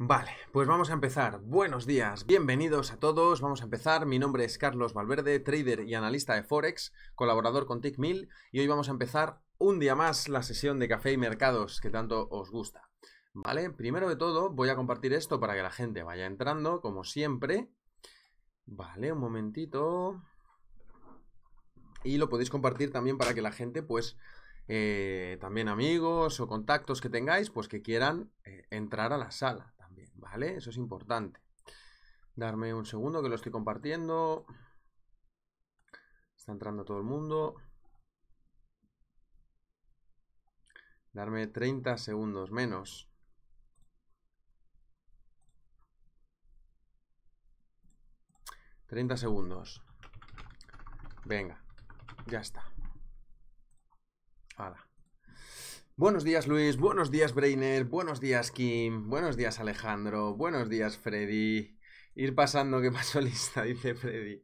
Vale, pues vamos a empezar. Buenos días, bienvenidos a todos. Vamos a empezar. Mi nombre es Carlos Valverde, trader y analista de Forex, colaborador con TickMill, y hoy vamos a empezar un día más la sesión de café y mercados que tanto os gusta. Vale, primero de todo voy a compartir esto para que la gente vaya entrando, como siempre. Vale, un momentito. Y lo podéis compartir también para que la gente, pues, eh, también amigos o contactos que tengáis, pues que quieran eh, entrar a la sala. ¿vale? Eso es importante. Darme un segundo que lo estoy compartiendo. Está entrando todo el mundo. Darme 30 segundos menos. 30 segundos. Venga, ya está. Hala. Buenos días Luis, buenos días Brainer, buenos días Kim, buenos días Alejandro, buenos días Freddy. Ir pasando que pasó lista, dice Freddy.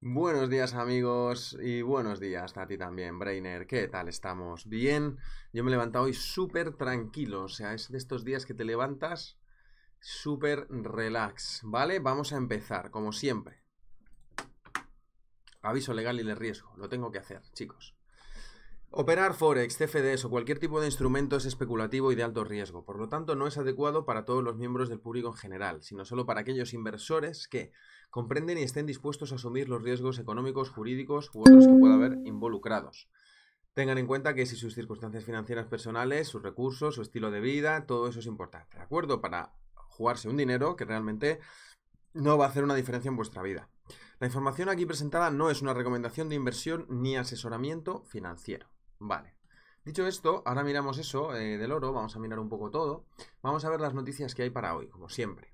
Buenos días amigos y buenos días a ti también, Brainer. ¿Qué tal estamos? Bien, yo me he levantado hoy súper tranquilo, o sea, es de estos días que te levantas súper relax, ¿vale? Vamos a empezar, como siempre. Aviso legal y de riesgo, lo tengo que hacer, chicos. Operar Forex, CFDs o cualquier tipo de instrumento es especulativo y de alto riesgo, por lo tanto no es adecuado para todos los miembros del público en general, sino solo para aquellos inversores que comprenden y estén dispuestos a asumir los riesgos económicos, jurídicos u otros que pueda haber involucrados. Tengan en cuenta que si sus circunstancias financieras personales, sus recursos, su estilo de vida, todo eso es importante, ¿de acuerdo? Para jugarse un dinero que realmente no va a hacer una diferencia en vuestra vida. La información aquí presentada no es una recomendación de inversión ni asesoramiento financiero. Vale. Dicho esto, ahora miramos eso eh, del oro, vamos a mirar un poco todo. Vamos a ver las noticias que hay para hoy, como siempre.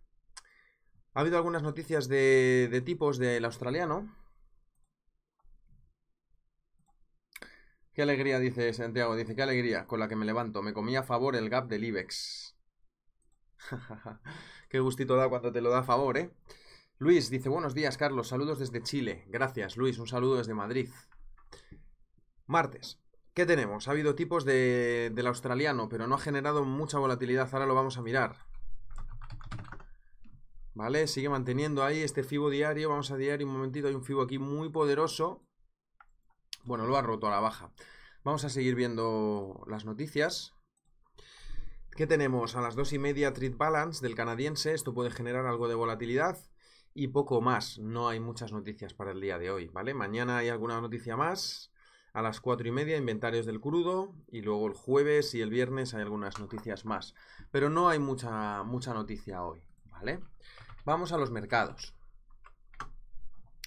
Ha habido algunas noticias de, tipos del australiano. Qué alegría, dice Santiago, dice, qué alegría con la que me levanto. Me comí a favor el gap del IBEX. qué gustito da cuando te lo da a favor, ¿eh? Luis dice, buenos días, Carlos, saludos desde Chile. Gracias, Luis, un saludo desde Madrid. Martes. ¿Qué tenemos? Ha habido tipos de, del australiano, pero no ha generado mucha volatilidad. Ahora lo vamos a mirar. ¿Vale? Sigue manteniendo ahí este FIBO diario. Vamos a diario un momentito. Hay un FIBO aquí muy poderoso. Bueno, lo ha roto a la baja. Vamos a seguir viendo las noticias. ¿Qué tenemos? A las dos y media Treat Balance del canadiense. Esto puede generar algo de volatilidad. Y poco más. No hay muchas noticias para el día de hoy, ¿vale? Mañana hay alguna noticia más a las 4 y media inventarios del crudo y luego el jueves y el viernes hay algunas noticias más. Pero no hay mucha, mucha noticia hoy, ¿vale? Vamos a los mercados.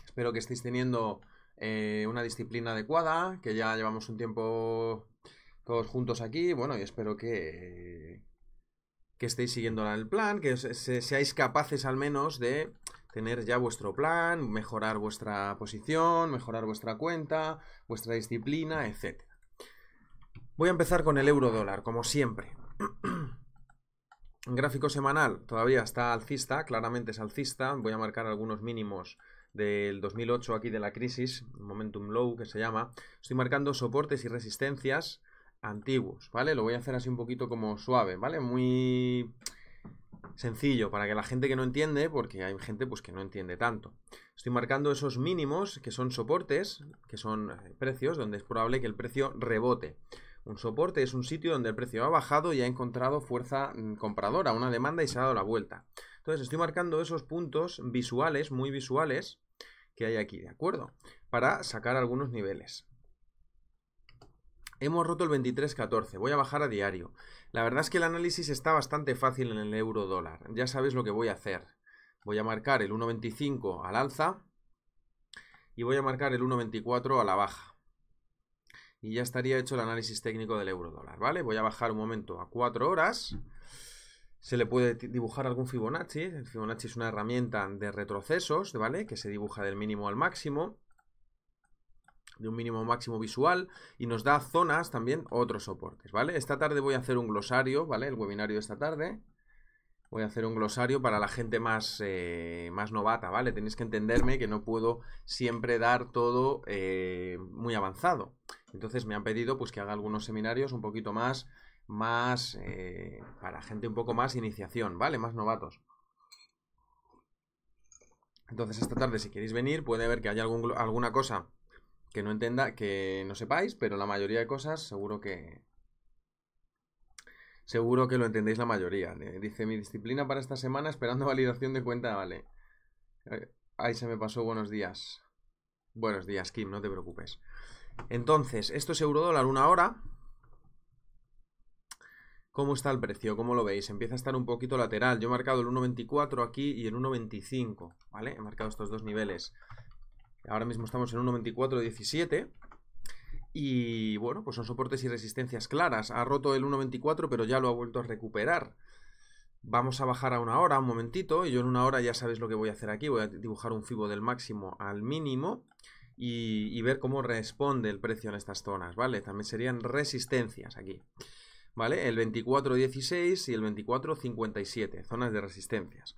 Espero que estéis teniendo eh, una disciplina adecuada, que ya llevamos un tiempo todos juntos aquí. Bueno, y espero que, que estéis siguiendo el plan, que seáis capaces al menos de tener ya vuestro plan, mejorar vuestra posición, mejorar vuestra cuenta, vuestra disciplina, etc. Voy a empezar con el euro dólar, como siempre. Gráfico semanal, todavía está alcista, claramente es alcista. Voy a marcar algunos mínimos del 2008 aquí de la crisis, momentum low que se llama. Estoy marcando soportes y resistencias antiguos, ¿vale? Lo voy a hacer así un poquito como suave, ¿vale? Muy sencillo para que la gente que no entiende, porque hay gente pues que no entiende tanto. Estoy marcando esos mínimos que son soportes, que son eh, precios donde es probable que el precio rebote. Un soporte es un sitio donde el precio ha bajado y ha encontrado fuerza mm, compradora, una demanda y se ha dado la vuelta. Entonces estoy marcando esos puntos visuales, muy visuales, que hay aquí, ¿de acuerdo? Para sacar algunos niveles. Hemos roto el 23.14, voy a bajar a diario. La verdad es que el análisis está bastante fácil en el euro dólar. Ya sabéis lo que voy a hacer. Voy a marcar el 1.25 al alza y voy a marcar el 1.24 a la baja. Y ya estaría hecho el análisis técnico del euro dólar, ¿vale? Voy a bajar un momento a 4 horas. Se le puede dibujar algún Fibonacci. El Fibonacci es una herramienta de retrocesos, ¿vale? Que se dibuja del mínimo al máximo de un mínimo máximo visual y nos da zonas también otros soportes, ¿vale? Esta tarde voy a hacer un glosario, ¿vale? El webinario de esta tarde. Voy a hacer un glosario para la gente más, eh, más novata, ¿vale? Tenéis que entenderme que no puedo siempre dar todo eh, muy avanzado. Entonces me han pedido pues que haga algunos seminarios un poquito más, más eh, para gente un poco más iniciación, ¿vale? Más novatos. Entonces esta tarde si queréis venir puede ver que haya alguna cosa que no entenda, que no sepáis, pero la mayoría de cosas seguro que... Seguro que lo entendéis la mayoría. Eh, dice, mi disciplina para esta semana esperando validación de cuenta, vale. Eh, ahí se me pasó, buenos días. Buenos días, Kim, no te preocupes. Entonces, esto es eurodólar una hora. ¿Cómo está el precio? ¿Cómo lo veis? Empieza a estar un poquito lateral. Yo he marcado el 1.24 aquí y el 1.25, ¿vale? He marcado estos dos niveles. Ahora mismo estamos en 1.24.17. Y bueno, pues son soportes y resistencias claras. Ha roto el 1.24, pero ya lo ha vuelto a recuperar. Vamos a bajar a una hora, un momentito. Y yo en una hora ya sabéis lo que voy a hacer aquí. Voy a dibujar un fibo del máximo al mínimo. Y, ver cómo responde el precio en estas zonas, ¿vale? También serían resistencias aquí, ¿vale? El 24.16 y el 24.57, zonas de resistencias.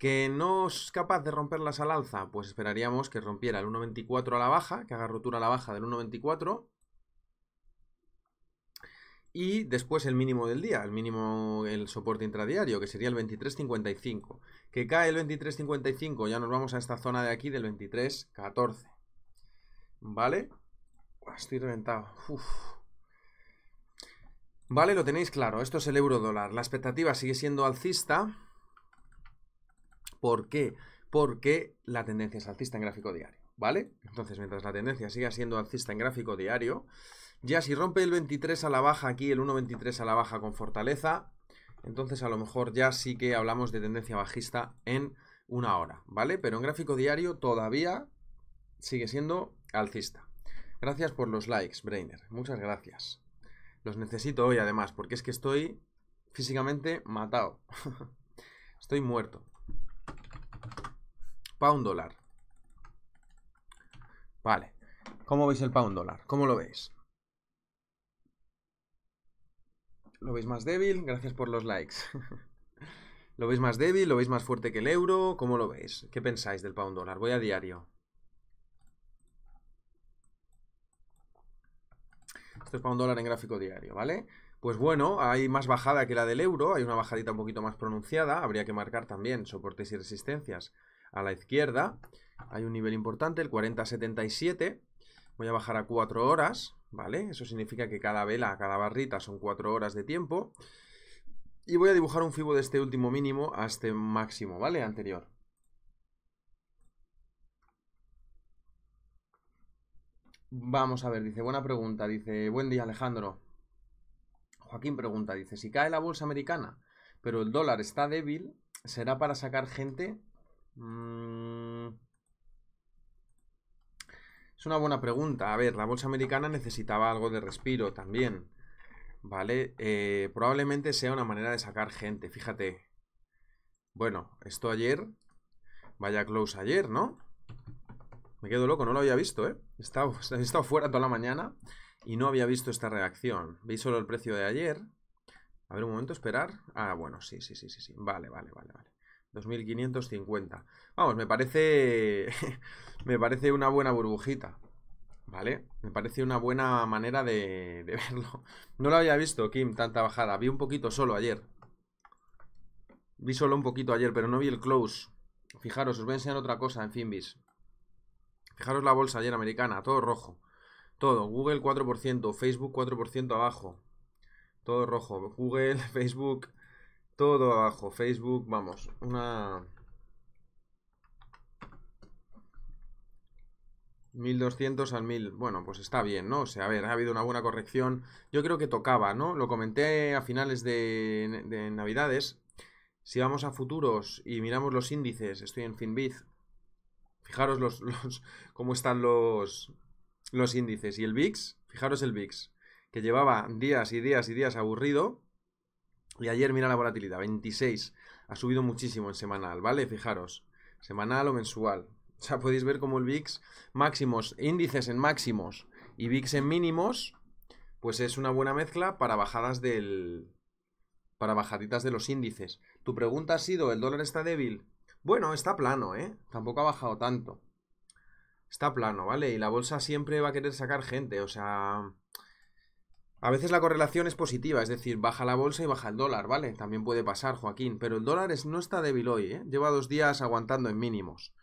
¿Que no es capaz de romperlas al alza? Pues esperaríamos que rompiera el 1.24 a la baja, que haga rotura a la baja del 1.24. Y después el mínimo del día, el mínimo, el soporte intradiario, que sería el 23.55. Que cae el 23.55, ya nos vamos a esta zona de aquí del 23.14. ¿Vale? Estoy reventado. Vale, lo tenéis claro. Esto es el euro dólar. La expectativa sigue siendo alcista. ¿Por qué? Porque la tendencia es alcista en gráfico diario, ¿vale? Entonces, mientras la tendencia siga siendo alcista en gráfico diario, ya si rompe el 23 a la baja aquí, el 1.23 a la baja con fortaleza, entonces a lo mejor ya sí que hablamos de tendencia bajista en una hora, ¿vale? Pero en gráfico diario todavía sigue siendo alcista. Gracias por los likes, Brainer. Muchas gracias. Los necesito hoy además, porque es que estoy físicamente matado. estoy muerto. Pound dólar. Vale. ¿Cómo veis el pound dólar? ¿Cómo lo veis? ¿Lo veis más débil? Gracias por los likes. ¿Lo veis más débil? ¿Lo veis más fuerte que el euro? ¿Cómo lo veis? ¿Qué pensáis del pound dólar? Voy a diario. Esto es pound dólar en gráfico diario, ¿vale? Pues bueno, hay más bajada que la del euro, hay una bajadita un poquito más pronunciada, habría que marcar también soportes y resistencias a la izquierda. Hay un nivel importante, el 4077. Voy a bajar a 4 horas, ¿vale? Eso significa que cada vela, cada barrita son 4 horas de tiempo. Y voy a dibujar un fibo de este último mínimo a este máximo, ¿vale? Anterior. Vamos a ver, dice, buena pregunta, dice, buen día Alejandro. Joaquín pregunta, dice, si cae la bolsa americana, pero el dólar está débil, ¿será para sacar gente Mm. Es una buena pregunta. A ver, la bolsa americana necesitaba algo de respiro también. ¿Vale? Eh, probablemente sea una manera de sacar gente, fíjate. Bueno, esto ayer. Vaya close ayer, ¿no? Me quedo loco, no lo había visto, ¿eh? He estado, he estado fuera toda la mañana y no había visto esta reacción. ¿Veis solo el precio de ayer? A ver, un momento, esperar. Ah, bueno, sí, sí, sí, sí, sí. Vale, vale, vale, vale. 2550. Vamos, me parece. me parece una buena burbujita. ¿Vale? Me parece una buena manera de, verlo. No lo había visto, Kim, tanta bajada. Vi un poquito solo ayer. Vi solo un poquito ayer, pero no vi el close. Fijaros, os voy a enseñar otra cosa en Finbis. Fijaros la bolsa ayer americana, todo rojo. Todo, Google 4%, Facebook 4% abajo. Todo rojo. Google, Facebook, todo abajo. Facebook, vamos. Una... 1200 al 1000. Bueno, pues está bien, ¿no? O sea, a ver, ha habido una buena corrección. Yo creo que tocaba, ¿no? Lo comenté a finales de, Navidades. Si vamos a futuros y miramos los índices, estoy en Finbiz. Fijaros los, cómo están los, los índices. Y el VIX, fijaros el VIX, que llevaba días y días y días aburrido. Y ayer, mira la volatilidad, 26. Ha subido muchísimo en semanal, ¿vale? Fijaros, semanal o mensual. O sea, podéis ver como el VIX, máximos, índices en máximos y VIX en mínimos, pues es una buena mezcla para bajadas del... para bajaditas de los índices. Tu pregunta ha sido, ¿el dólar está débil? Bueno, está plano, ¿eh? Tampoco ha bajado tanto. Está plano, ¿vale? Y la bolsa siempre va a querer sacar gente, o sea... A veces la correlación es positiva, es decir, baja la bolsa y baja el dólar, ¿vale? También puede pasar, Joaquín, pero el dólar no está débil hoy, ¿eh? Lleva dos días aguantando en mínimos,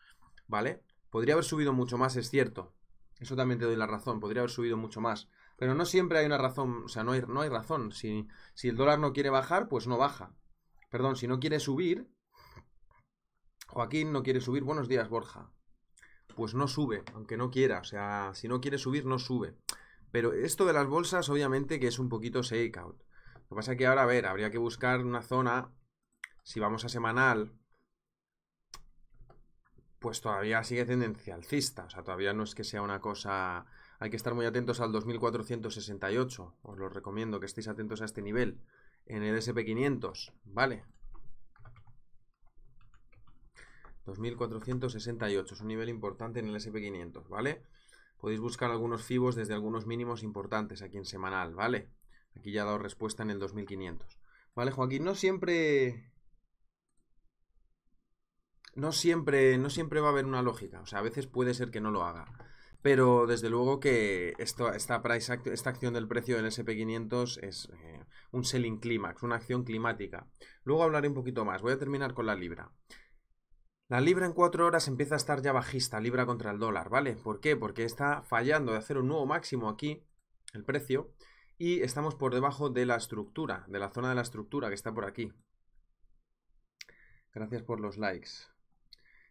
¿vale? Podría haber subido mucho más, es cierto. Eso también te doy la razón, podría haber subido mucho más. Pero no siempre hay una razón, o sea, no hay, no hay razón. Si, si el dólar no quiere bajar, pues no baja. Perdón, si no quiere subir, Joaquín no quiere subir, buenos días, Borja. Pues no sube, aunque no quiera, o sea, si no quiere subir, no sube. Pero esto de las bolsas, obviamente, que es un poquito shakeout. Lo que pasa es que ahora, a ver, habría que buscar una zona. Si vamos a semanal, pues todavía sigue tendencia alcista. O sea, todavía no es que sea una cosa... Hay que estar muy atentos al 2468. Os lo recomiendo que estéis atentos a este nivel. En el SP500, ¿vale? 2468 es un nivel importante en el SP500, ¿vale? vale Podéis buscar algunos fibos desde algunos mínimos importantes aquí en semanal, ¿vale? Aquí ya ha dado respuesta en el 2500. Vale, Joaquín, no siempre... No siempre, no siempre va a haber una lógica. O sea, a veces puede ser que no lo haga. Pero desde luego que esto, esta, esta acción del precio del SP500 es eh, un selling climax, una acción climática. Luego hablaré un poquito más. Voy a terminar con la libra. La libra en cuatro horas empieza a estar ya bajista, libra contra el dólar, ¿vale? ¿Por qué? Porque está fallando de hacer un nuevo máximo aquí, el precio, y estamos por debajo de la estructura, de la zona de la estructura que está por aquí. Gracias por los likes.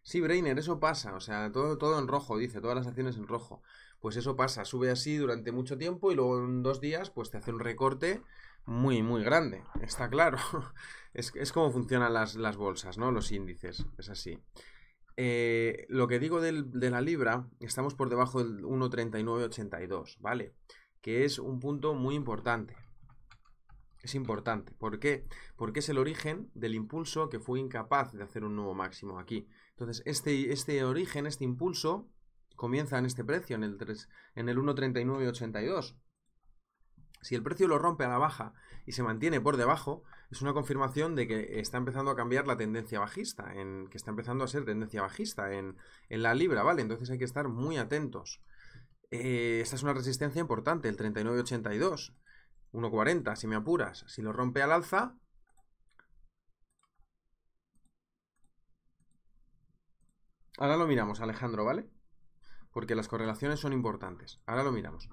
Sí, Brainer, eso pasa, o sea, todo, todo en rojo, dice, todas las acciones en rojo. Pues eso pasa, sube así durante mucho tiempo y luego en dos días pues te hace un recorte muy, muy grande. Está claro. es, como funcionan las, bolsas, ¿no? Los índices. Es así. Eh, lo que digo de la libra, estamos por debajo del 1.3982, ¿vale? Que es un punto muy importante. Es importante. ¿Por qué? Porque es el origen del impulso que fue incapaz de hacer un nuevo máximo aquí. Entonces, este, este origen, este impulso, comienza en este precio, en el, en el 1.3982. Si el precio lo rompe a la baja y se mantiene por debajo, es una confirmación de que está empezando a cambiar la tendencia bajista, en, que está empezando a ser tendencia bajista en, la libra, ¿vale? Entonces hay que estar muy atentos. Eh, esta es una resistencia importante, el 39.82, 1.40, si me apuras. Si lo rompe al alza, Ahora lo miramos, Alejandro, ¿vale? porque las correlaciones son importantes. Ahora lo miramos.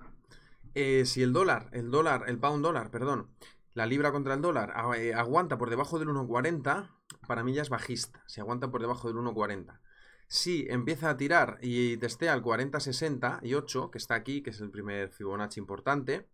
Eh, si el dólar, el dólar, el pound dólar, perdón, la libra contra el dólar ah, eh, aguanta por debajo del 1,40, para mí ya es bajista, si aguanta por debajo del 1,40. Si empieza a tirar y testea el 40,68 que está aquí, que es el primer Fibonacci importante,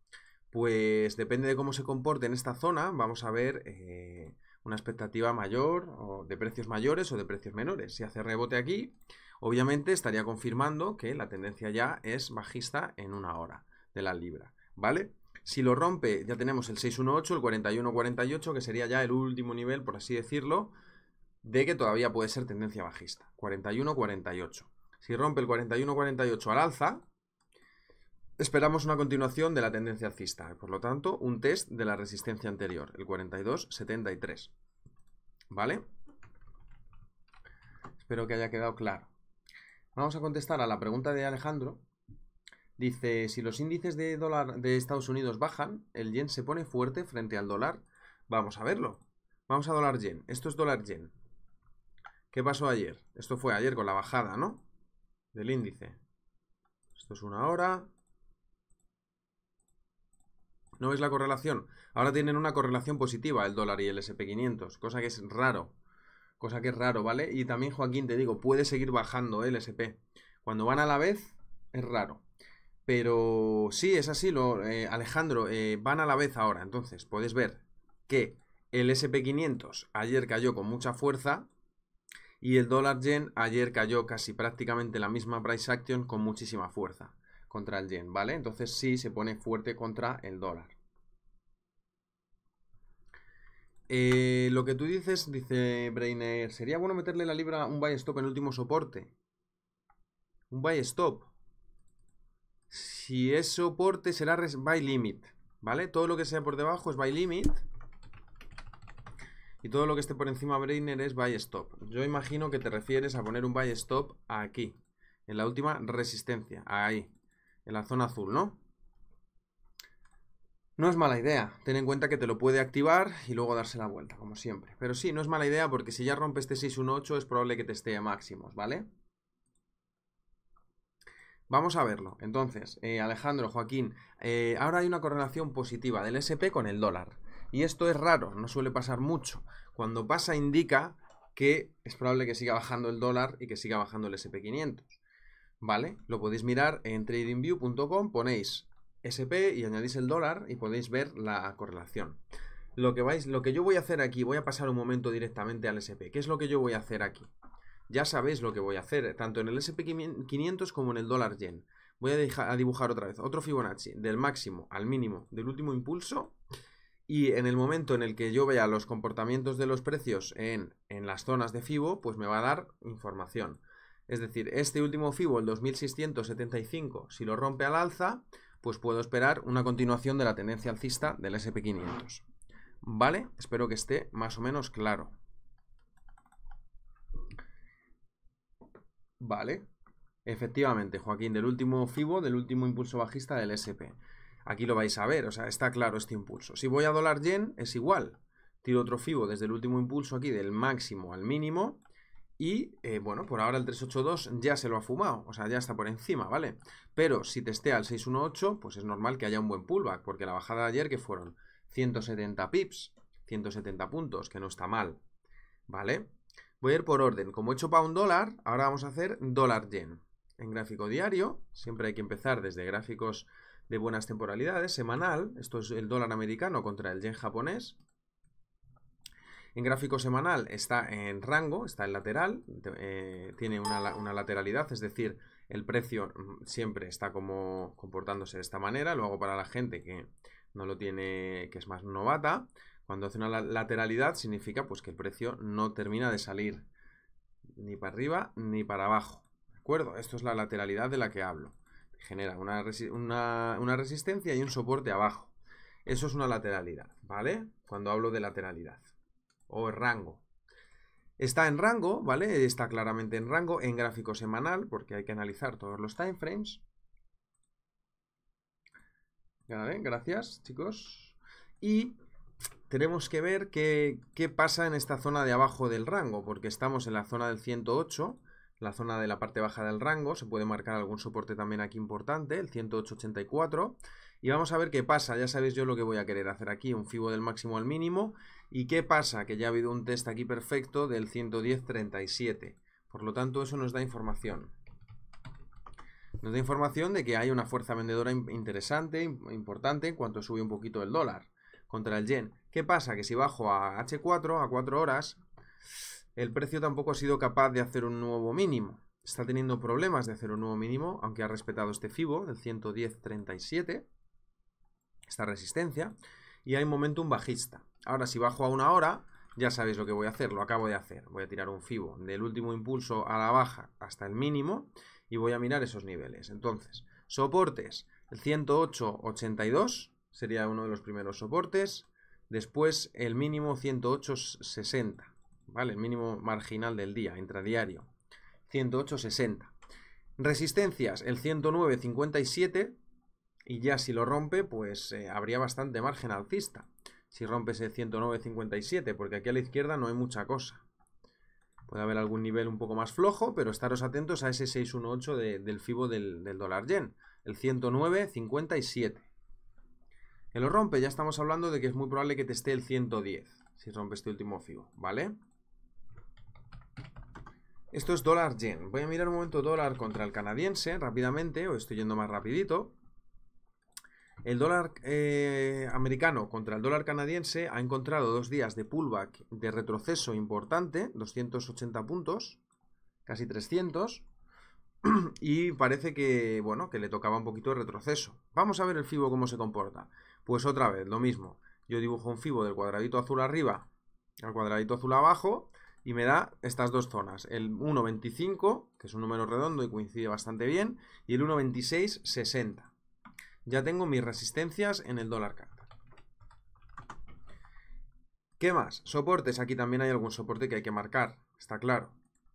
pues depende de cómo se comporte en esta zona, vamos a ver eh, una expectativa mayor o de precios mayores o de precios menores. Si hace rebote aquí, Obviamente estaría confirmando que la tendencia ya es bajista en una hora de la libra, ¿vale? Si lo rompe, ya tenemos el 618, el 4148, que sería ya el último nivel, por así decirlo, de que todavía puede ser tendencia bajista. 4148. Si rompe el 4148 al alza, esperamos una continuación de la tendencia alcista. Por lo tanto, un test de la resistencia anterior, el 4273. ¿Vale? Espero que haya quedado claro. Vamos a contestar a la pregunta de Alejandro. Dice, si los índices de dólar de Estados Unidos bajan, el yen se pone fuerte frente al dólar. Vamos a verlo. Vamos a dólar yen. Esto es dólar yen. ¿Qué pasó ayer? Esto fue ayer con la bajada, ¿no? Del índice. Esto es una hora. ¿No veis la correlación? Ahora tienen una correlación positiva el dólar y el SP500, cosa que es raro cosa que es raro, ¿vale? Y también, Joaquín, te digo, puede seguir bajando el SP. Cuando van a la vez, es raro. Pero sí, es así, lo, eh, Alejandro, eh, van a la vez ahora. Entonces, puedes ver que el SP500 ayer cayó con mucha fuerza y el dólar yen ayer cayó casi prácticamente la misma price action con muchísima fuerza contra el yen, ¿vale? Entonces sí se pone fuerte contra el dólar. Eh, lo que tú dices, dice Brainer, sería bueno meterle la libra un buy stop en último soporte. Un buy stop. Si es soporte, será buy limit. ¿Vale? Todo lo que sea por debajo es buy limit. Y todo lo que esté por encima Brainer es buy stop. Yo imagino que te refieres a poner un buy stop aquí. En la última resistencia. Ahí. En la zona azul, ¿no? No es mala idea, ten en cuenta que te lo puede activar y luego darse la vuelta, como siempre. Pero sí, no es mala idea porque si ya rompes este 618 es probable que te esté a máximos, ¿vale? Vamos a verlo. Entonces, eh, Alejandro, Joaquín, eh, ahora hay una correlación positiva del SP con el dólar. Y esto es raro, no suele pasar mucho. Cuando pasa indica que es probable que siga bajando el dólar y que siga bajando el SP500. ¿Vale? Lo podéis mirar en tradingview.com, ponéis SP y añadís el dólar y podéis ver la correlación. Lo que, vais, lo que yo voy a hacer aquí, voy a pasar un momento directamente al SP. ¿Qué es lo que yo voy a hacer aquí? Ya sabéis lo que voy a hacer, tanto en el SP500 como en el dólar yen. Voy a, dibujar otra vez otro Fibonacci, del máximo al mínimo, del último impulso. Y en el momento en el que yo vea los comportamientos de los precios en, en las zonas de FIBO, pues me va a dar información. Es decir, este último FIBO, el 2675, si lo rompe al alza, pues puedo esperar una continuación de la tendencia alcista del SP500. ¿Vale? Espero que esté más o menos claro. Vale. Efectivamente, Joaquín, del último FIBO, del último impulso bajista del SP. Aquí lo vais a ver, o sea, está claro este impulso. Si voy a dólar yen, es igual. Tiro otro FIBO desde el último impulso aquí, del máximo al mínimo. Y eh, bueno, por ahora el 382 ya se lo ha fumado, o sea, ya está por encima, ¿vale? Pero si testea el 618, pues es normal que haya un buen pullback, porque la bajada de ayer que fueron 170 pips, 170 puntos, que no está mal, ¿vale? Voy a ir por orden. Como he hecho para un dólar, ahora vamos a hacer dólar yen. En gráfico diario, siempre hay que empezar desde gráficos de buenas temporalidades, semanal, esto es el dólar americano contra el yen japonés, en gráfico semanal está en rango, está en lateral, eh, tiene una, lateralidad, es decir, el precio mm, siempre está como comportándose de esta manera. Lo hago para la gente que no lo tiene, que es más novata. Cuando hace una lateralidad significa pues que el precio no termina de salir ni para arriba ni para abajo. ¿De acuerdo? Esto es la lateralidad de la que hablo. Genera una resistencia y un soporte abajo. Eso es una lateralidad, ¿vale? Cuando hablo de lateralidad o rango. Está en rango, ¿vale? Está claramente en rango, en gráfico semanal, porque hay que analizar todos los timeframes. frames. ¿eh? gracias, chicos. Y tenemos que ver qué, qué, pasa en esta zona de abajo del rango, porque estamos en la zona del 108, la zona de la parte baja del rango, se puede marcar algún soporte también aquí importante, el 108.84, y vamos a ver qué pasa, ya sabéis yo lo que voy a querer hacer aquí, un fibo del máximo al mínimo. ¿Y qué pasa? Que ya ha habido un test aquí perfecto del 110.37. Por lo tanto, eso nos da información. Nos da información de que hay una fuerza vendedora interesante, importante, en cuanto sube un poquito el dólar contra el yen. ¿Qué pasa? Que si bajo a H4, a 4 horas, el precio tampoco ha sido capaz de hacer un nuevo mínimo. Está teniendo problemas de hacer un nuevo mínimo, aunque ha respetado este FIBO, del 110.37 esta resistencia, y hay momentum bajista. Ahora, si bajo a una hora, ya sabéis lo que voy a hacer, lo acabo de hacer. Voy a tirar un FIBO del último impulso a la baja hasta el mínimo y voy a mirar esos niveles. Entonces, soportes, el 108.82 sería uno de los primeros soportes. Después, el mínimo 108.60, ¿vale? El mínimo marginal del día, intradiario, 108.60. Resistencias, el 109.57 y ya si lo rompe, pues eh, habría bastante margen alcista. Si rompe ese 109.57, porque aquí a la izquierda no hay mucha cosa. Puede haber algún nivel un poco más flojo, pero estaros atentos a ese 618 del FIBO del, del dólar yen, el 109.57. Que lo rompe, ya estamos hablando de que es muy probable que te esté el 110, si rompe este último FIBO, ¿vale? Esto es dólar yen. Voy a mirar un momento dólar contra el canadiense rápidamente, o estoy yendo más rapidito. El dólar eh, americano contra el dólar canadiense ha encontrado dos días de pullback de retroceso importante, 280 puntos, casi 300, y parece que, bueno, que le tocaba un poquito de retroceso. Vamos a ver el FIBO cómo se comporta. Pues otra vez, lo mismo. Yo dibujo un FIBO del cuadradito azul arriba al cuadradito azul abajo y me da estas dos zonas, el 1.25, que es un número redondo y coincide bastante bien, y el 1.26.60. Ya tengo mis resistencias en el dólar ¿Qué más? Soportes. Aquí también hay algún soporte que hay que marcar. Está claro.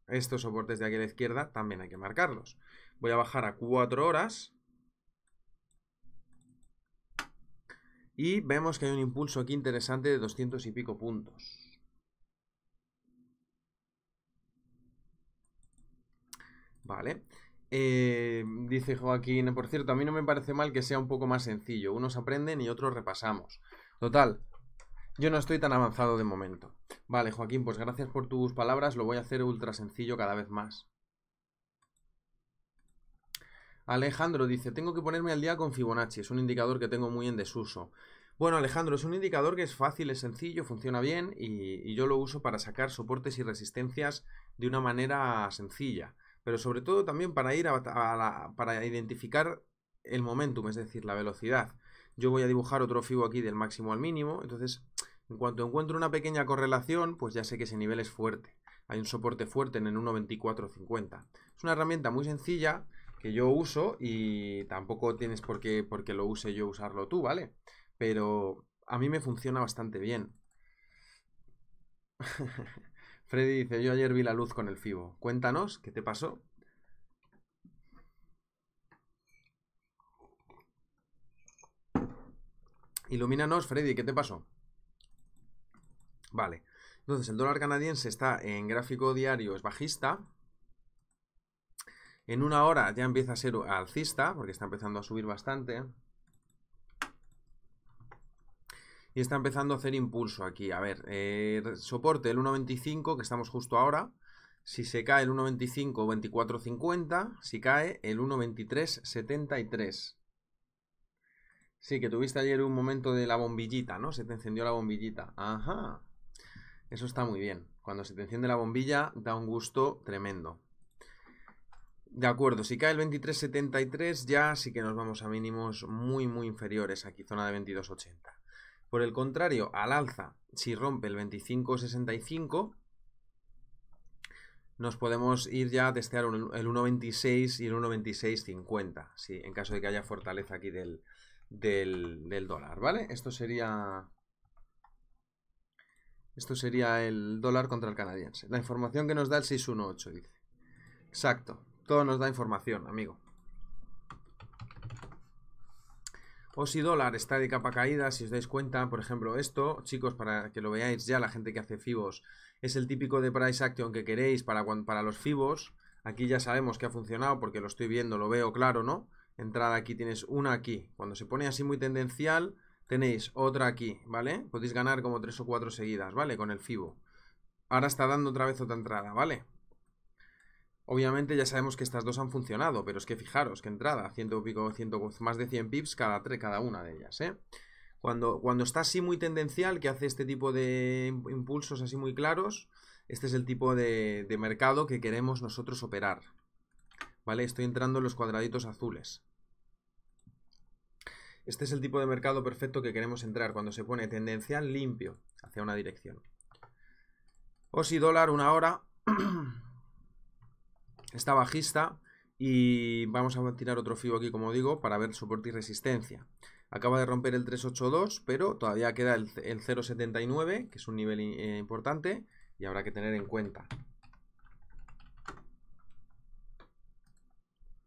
Estos soportes de aquí a la izquierda también hay que marcarlos. Voy a bajar a 4 horas. Y vemos que hay un impulso aquí interesante de 200 y pico puntos. Vale. Eh, dice Joaquín, por cierto, a mí no me parece mal que sea un poco más sencillo. Unos aprenden y otros repasamos. Total, yo no estoy tan avanzado de momento. Vale, Joaquín, pues gracias por tus palabras. Lo voy a hacer ultra sencillo cada vez más. Alejandro dice, tengo que ponerme al día con Fibonacci. Es un indicador que tengo muy en desuso. Bueno, Alejandro, es un indicador que es fácil, es sencillo, funciona bien y yo lo uso para sacar soportes y resistencias de una manera sencilla pero sobre todo también para ir a, para identificar el momentum, es decir, la velocidad. Yo voy a dibujar otro fibo aquí del máximo al mínimo, entonces en cuanto encuentro una pequeña correlación, pues ya sé que ese nivel es fuerte. Hay un soporte fuerte en el 1.2450. Es una herramienta muy sencilla que yo uso y tampoco tienes por qué porque lo use yo usarlo tú, ¿vale? Pero a mí me funciona bastante bien. Freddy dice, yo ayer vi la luz con el FIBO. Cuéntanos, ¿qué te pasó? Ilumínanos, Freddy, ¿qué te pasó? Vale. Entonces, el dólar canadiense está en gráfico diario, es bajista. En una hora ya empieza a ser alcista, porque está empezando a subir bastante. y está empezando a hacer impulso aquí. A ver, eh, soporte el 1.25 que estamos justo ahora. Si se cae el 1.25, 24.50. Si cae el 1.23.73. Sí, que tuviste ayer un momento de la bombillita, ¿no? Se te encendió la bombillita. Ajá. Eso está muy bien. Cuando se te enciende la bombilla da un gusto tremendo. De acuerdo, si cae el 23.73 ya sí que nos vamos a mínimos muy muy inferiores aquí, zona de 22.80. Por el contrario, al alza, si rompe el 25.65, nos podemos ir ya a testear el 1.26 y el 1.26.50, sí, en caso de que haya fortaleza aquí del, del, dólar, ¿vale? Esto sería... Esto sería el dólar contra el canadiense. La información que nos da el 618, dice. Exacto. Todo nos da información, amigo. O pues si dólar está de capa caída, si os dais cuenta, por ejemplo, esto, chicos, para que lo veáis ya, la gente que hace FIBOS, es el típico de price action que queréis para, para los FIBOS. Aquí ya sabemos que ha funcionado porque lo estoy viendo, lo veo claro, ¿no? Entrada aquí, tienes una aquí. Cuando se pone así muy tendencial, tenéis otra aquí, ¿vale? Podéis ganar como tres o cuatro seguidas, ¿vale? Con el FIBO. Ahora está dando otra vez otra entrada, ¿vale? Obviamente ya sabemos que estas dos han funcionado, pero es que fijaros que entrada, ciento pico, ciento, más de 100 pips cada, cada una de ellas, ¿eh? Cuando, cuando está así muy tendencial, que hace este tipo de impulsos así muy claros, este es el tipo de, de mercado que queremos nosotros operar. ¿Vale? Estoy entrando en los cuadraditos azules. Este es el tipo de mercado perfecto que queremos entrar, cuando se pone tendencial limpio hacia una dirección. O si dólar una hora... está bajista y vamos a tirar otro FIBO aquí, como digo, para ver soporte y resistencia. Acaba de romper el 382, pero todavía queda el, 079, que es un nivel eh, importante y habrá que tener en cuenta.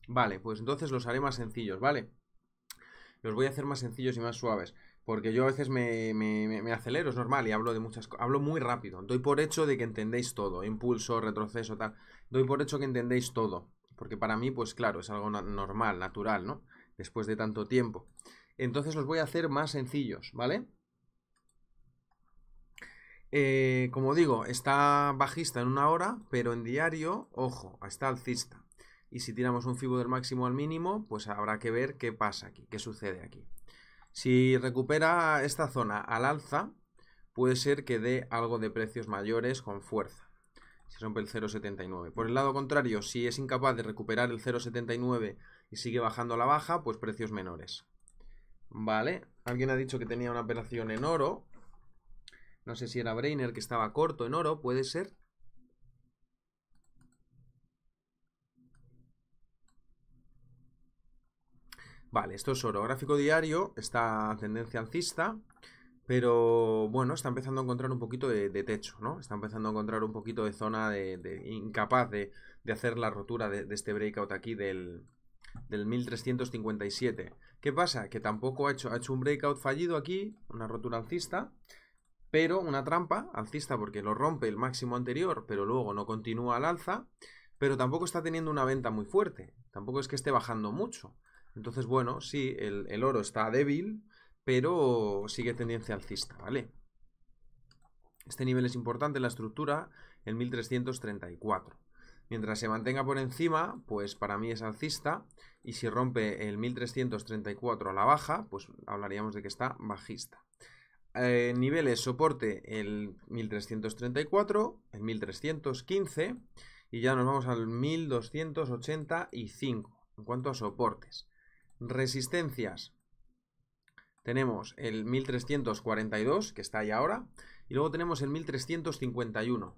Vale, pues entonces los haré más sencillos, ¿vale? Los voy a hacer más sencillos y más suaves. Porque yo a veces me, acelero, es normal, y hablo de muchas cosas. Hablo muy rápido. Doy por hecho de que entendéis todo. Impulso, retroceso, tal. Doy por hecho que entendéis todo. Porque para mí, pues claro, es algo normal, natural, ¿no? Después de tanto tiempo. Entonces los voy a hacer más sencillos, ¿vale? Eh, como digo, está bajista en una hora, pero en diario, ojo, está alcista. Y si tiramos un fibo del máximo al mínimo, pues habrá que ver qué pasa aquí, qué sucede aquí. Si recupera esta zona al alza, puede ser que dé algo de precios mayores con fuerza. Si rompe el 0,79. Por el lado contrario, si es incapaz de recuperar el 0,79 y sigue bajando a la baja, pues precios menores. Vale, alguien ha dicho que tenía una operación en oro. No sé si era Brainer que estaba corto en oro, puede ser. Vale, esto es oro. Gráfico diario, está tendencia alcista, pero bueno, está empezando a encontrar un poquito de, techo, ¿no? Está empezando a encontrar un poquito de zona de, incapaz de, hacer la rotura de, este breakout aquí del, del 1357. ¿Qué pasa? Que tampoco ha hecho, ha hecho un breakout fallido aquí, una rotura alcista, pero una trampa alcista porque lo rompe el máximo anterior, pero luego no continúa al alza, pero tampoco está teniendo una venta muy fuerte, tampoco es que esté bajando mucho. Entonces, bueno, sí, el, oro está débil, pero sigue tendencia alcista, ¿vale? Este nivel es importante en la estructura, el 1334. Mientras se mantenga por encima, pues para mí es alcista. Y si rompe el 1334 a la baja, pues hablaríamos de que está bajista. Eh, niveles soporte el 1334, el 1315 y ya nos vamos al 1285 en cuanto a soportes. Resistencias. Tenemos el 1342, que está ahí ahora, y luego tenemos el 1351,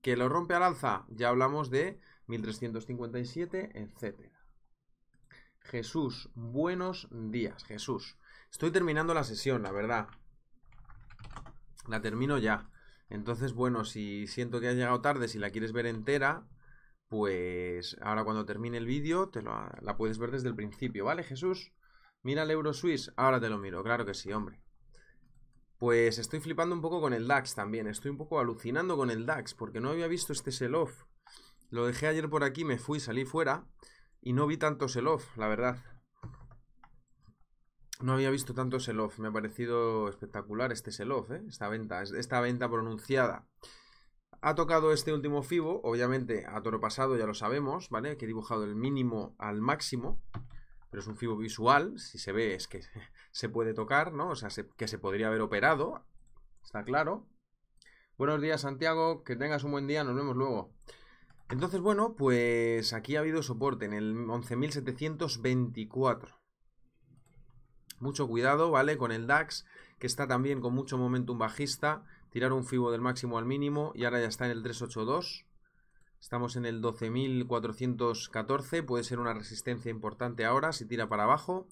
que lo rompe al alza, ya hablamos de 1357, etcétera Jesús, buenos días, Jesús. Estoy terminando la sesión, la verdad. La termino ya. Entonces, bueno, si siento que ha llegado tarde, si la quieres ver entera, pues ahora cuando termine el vídeo te lo, la puedes ver desde el principio, ¿vale, Jesús? Mira el EuroSwiss, ahora te lo miro, claro que sí, hombre. Pues estoy flipando un poco con el DAX también, estoy un poco alucinando con el DAX, porque no había visto este sell-off. Lo dejé ayer por aquí, me fui, salí fuera, y no vi tanto sell-off, la verdad. No había visto tanto sell-off, me ha parecido espectacular este sell-off, ¿eh? esta venta, esta venta pronunciada. Ha tocado este último FIBO, obviamente a toro pasado ya lo sabemos, ¿vale? Que he dibujado el mínimo al máximo, pero es un FIBO visual, si se ve es que se puede tocar, ¿no? O sea, que se podría haber operado, está claro. Buenos días Santiago, que tengas un buen día, nos vemos luego. Entonces, bueno, pues aquí ha habido soporte en el 11.724. Mucho cuidado, ¿vale? Con el DAX, que está también con mucho momentum bajista tirar un FIBO del máximo al mínimo y ahora ya está en el 382. Estamos en el 12.414, puede ser una resistencia importante ahora si tira para abajo.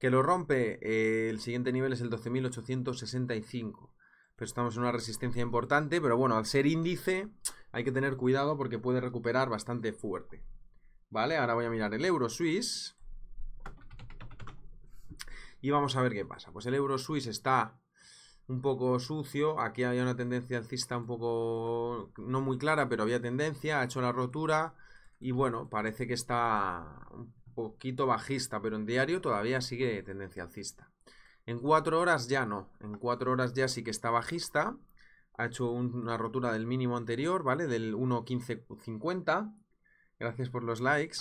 Que lo rompe, eh, el siguiente nivel es el 12.865. Pero estamos en una resistencia importante, pero bueno, al ser índice hay que tener cuidado porque puede recuperar bastante fuerte. Vale, ahora voy a mirar el euro Suisse. Y vamos a ver qué pasa. Pues el euro Suisse está un poco sucio. Aquí había una tendencia alcista un poco no muy clara, pero había tendencia, ha hecho la rotura y bueno, parece que está un poquito bajista, pero en diario todavía sigue tendencia alcista. En cuatro horas ya no, en cuatro horas ya sí que está bajista, ha hecho una rotura del mínimo anterior, ¿vale? Del 1.1550. Gracias por los likes.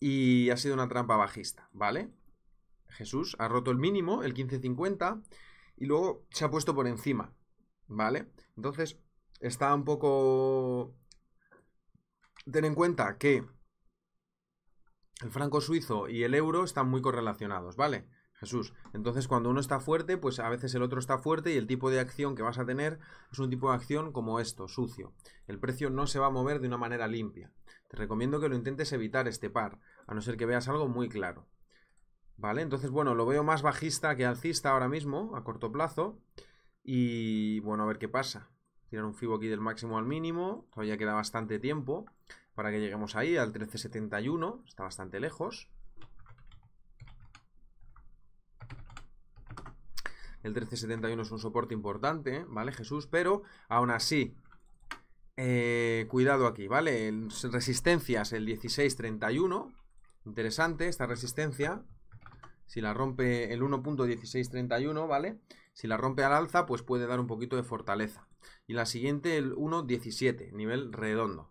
Y ha sido una trampa bajista, ¿vale? Jesús ha roto el mínimo, el 1550 y luego se ha puesto por encima, ¿vale? Entonces está un poco... Ten en cuenta que el franco suizo y el euro están muy correlacionados, ¿vale? Jesús. Entonces, cuando uno está fuerte, pues a veces el otro está fuerte y el tipo de acción que vas a tener es un tipo de acción como esto, sucio. El precio no se va a mover de una manera limpia. Te recomiendo que lo intentes evitar este par, a no ser que veas algo muy claro. Vale, entonces, bueno, lo veo más bajista que alcista ahora mismo, a corto plazo. Y bueno, a ver qué pasa. Tirar un Fibo aquí del máximo al mínimo. Todavía queda bastante tiempo para que lleguemos ahí, al 1371. Está bastante lejos. El 1371 es un soporte importante, ¿vale, Jesús? Pero aún así, eh, cuidado aquí, ¿vale? Resistencias, el 1631. Interesante esta resistencia. Si la rompe el 1.1631, ¿vale? Si la rompe al alza, pues puede dar un poquito de fortaleza. Y la siguiente, el 1.17, nivel redondo.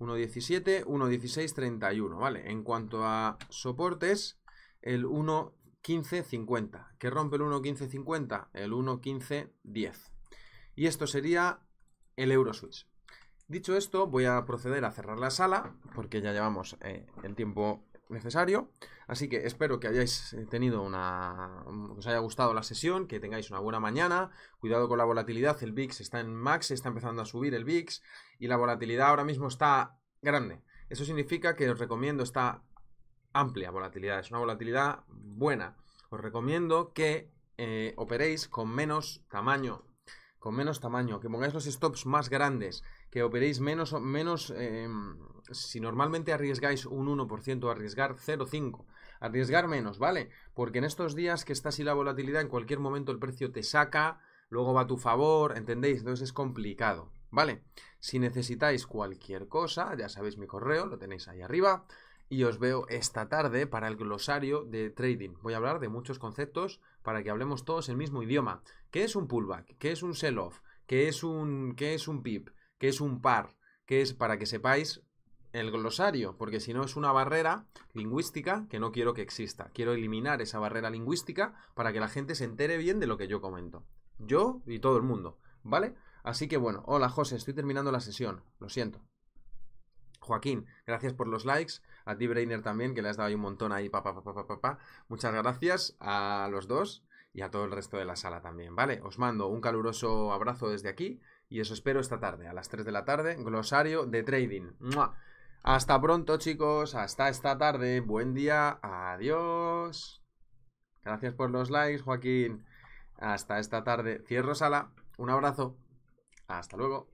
1.17, 1.1631, ¿vale? En cuanto a soportes, el 1.1550. ¿Qué rompe el 1.1550? El 1.1510. Y esto sería el Euroswitch. Dicho esto, voy a proceder a cerrar la sala, porque ya llevamos eh, el tiempo necesario. Así que espero que hayáis eh, tenido una. Mm, os haya gustado la sesión, que tengáis una buena mañana. Cuidado con la volatilidad, el VIX está en max, está empezando a subir el VIX y la volatilidad ahora mismo está grande. Eso significa que os recomiendo esta amplia volatilidad, es una volatilidad buena. Os recomiendo que eh, operéis con menos tamaño con menos tamaño, que pongáis los stops más grandes, que operéis menos, menos em, si normalmente arriesgáis un 1%, arriesgar 0,5, arriesgar menos, ¿vale? Porque en estos días que está así la volatilidad, en cualquier momento el precio te saca, luego va a tu favor, ¿entendéis? Entonces es complicado, ¿vale? Si necesitáis cualquier cosa, ya sabéis mi correo, lo tenéis ahí arriba, y os veo esta tarde para el glosario de trading. Voy a hablar de muchos conceptos para que hablemos todos el mismo idioma ¿Qué es un pullback? ¿Qué es un sell-off? ¿Qué es un, qué es un pip? ¿Qué es un par? ¿Qué es para que sepáis el glosario? Porque si no es una barrera lingüística que no quiero que exista. Quiero eliminar esa barrera lingüística para que la gente se entere bien de lo que yo comento. Yo y todo el mundo, ¿vale? Así que bueno, hola José, estoy terminando la sesión, lo siento. Joaquín, gracias por los likes. A ti, Brainer, también, que le has dado ahí un montón ahí, papá, Muchas gracias a los dos y a todo el resto de la sala también, ¿vale? Os mando un caluroso abrazo desde aquí y os espero esta tarde, a las 3 de la tarde, glosario de trading. Hasta pronto chicos, hasta esta tarde, buen día, adiós. Gracias por los likes, Joaquín. Hasta esta tarde. Cierro sala. Un abrazo. Hasta luego.